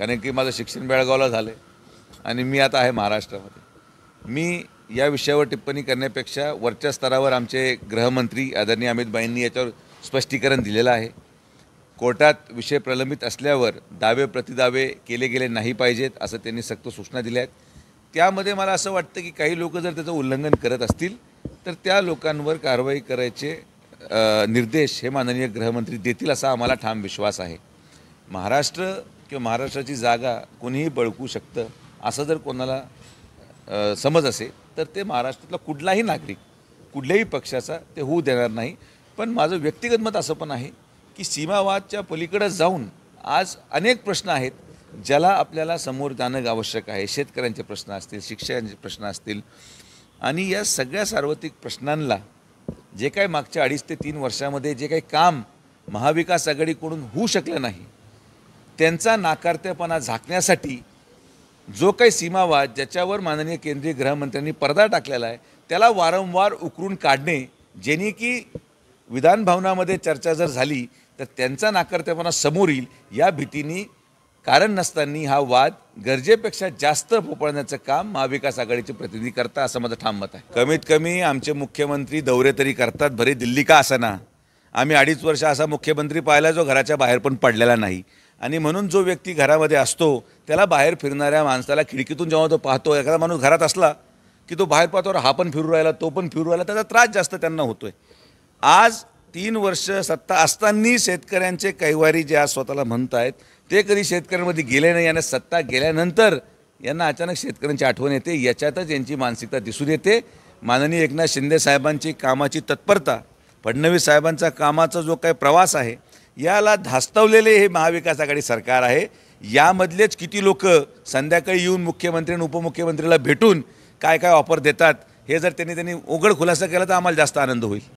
कारण की माझं शिक्षण बेळगावला झालं आहे आणि मी आता आहे महाराष्ट्रामध्ये मी या विषयावर टिप्पणी करण्यापेक्षा वरच्या स्तरावर आमचे गृहमंत्री आदरणीय अमितबाईंनी याच्यावर स्पष्टीकरण दिलेलं आहे कोर्टात विषय प्रलंबित असल्यावर दावे प्रतिदावे केले गेले नाही पाहिजेत असं त्यांनी सक्त सूचना दिल्या आहेत त्यामध्ये मला असं वाटतं की काही लोक जर त्याचं उल्लंघन करत असतील तर त्या लोकांवर कारवाई करायचे निर्देश हे माननीय गृहमंत्री देतील असा आम्हाला ठाम विश्वास आहे महाराष्ट्र किंवा महाराष्ट्राची जागा कोणीही बळकू शकतं असं जर कोणाला समज असेल तर ते महाराष्ट्रातला कुठलाही नागरिक कुठल्याही पक्षाचा ते होऊ देणार नाही पण माझं व्यक्तिगत मत असं पण आहे की सीमावादच्या पलीकडं जाऊन आज अनेक प्रश्न आहेत ज्याला आपल्याला समोर जाणं आवश्यक आहे शेतकऱ्यांचे प्रश्न असतील शिक्षकांचे प्रश्न असतील आणि या सगळ्या सार्वत्रिक प्रश्नांना जे काही मागच्या अडीच ते तीन वर्षामध्ये जे काही काम महाविकास आघाडीकडून होऊ शकलं नाही त्यांचा नाकारतेपणा झाकण्यासाठी जो काही सीमावाद ज्याच्यावर माननीय केंद्रीय गृहमंत्र्यांनी पडदा टाकलेला आहे त्याला वारंवार उकरून काढणे जेणे की विधानभवनामध्ये चर्चा जर झाली तर त्यांचा नाकारतेपणा समोर येईल या भीतीने कारण नसताना हा वाद गरजेपेक्षा जास्त भोपळण्याचं काम महाविकास आघाडीचे प्रतिनिधी करता असं माझं ठाम मत आहे कमीत कमी आमचे मुख्यमंत्री दौरे तरी करतात भरे दिल्ली का ना आम्ही अडीच वर्ष असा मुख्यमंत्री पाहिला जो घराच्या बाहेर पण पडलेला नाही आणि म्हणून जो व्यक्ती घरामध्ये असतो त्याला बाहेर फिरणाऱ्या माणसाला खिडकीतून जेव्हा तो पाहतो एखादा माणूस घरात असला की तो बाहेर पाहतो हा पण फिरू राहिला तो पण फिरू राहिला त्याचा त्रास जास्त त्यांना होतो आहे आज तीन वर्ष सत्ता असतानाही शेतकऱ्यांचे कैवारी जे आज स्वतःला म्हणत आहेत ते कधी शेतकऱ्यांमध्ये गेले नाही आणि सत्ता गेल्यानंतर यांना अचानक शेतकऱ्यांची आठवण येते याच्यातच यांची मानसिकता दिसून येते माननीय एकनाथ शिंदे साहेबांची कामाची तत्परता फडणवीस साहेबांचा कामाचा जो काही प्रवास आहे याला धास्तवलेले हे महाविकास आघाडी सरकार आहे यामधलेच किती लोक संध्याकाळी येऊन मुख्यमंत्री आणि उपमुख्यमंत्रीला भेटून काय काय ऑफर देतात हे जर त्यांनी त्यांनी उघड खुलासा केला तर आम्हाला जास्त आनंद होईल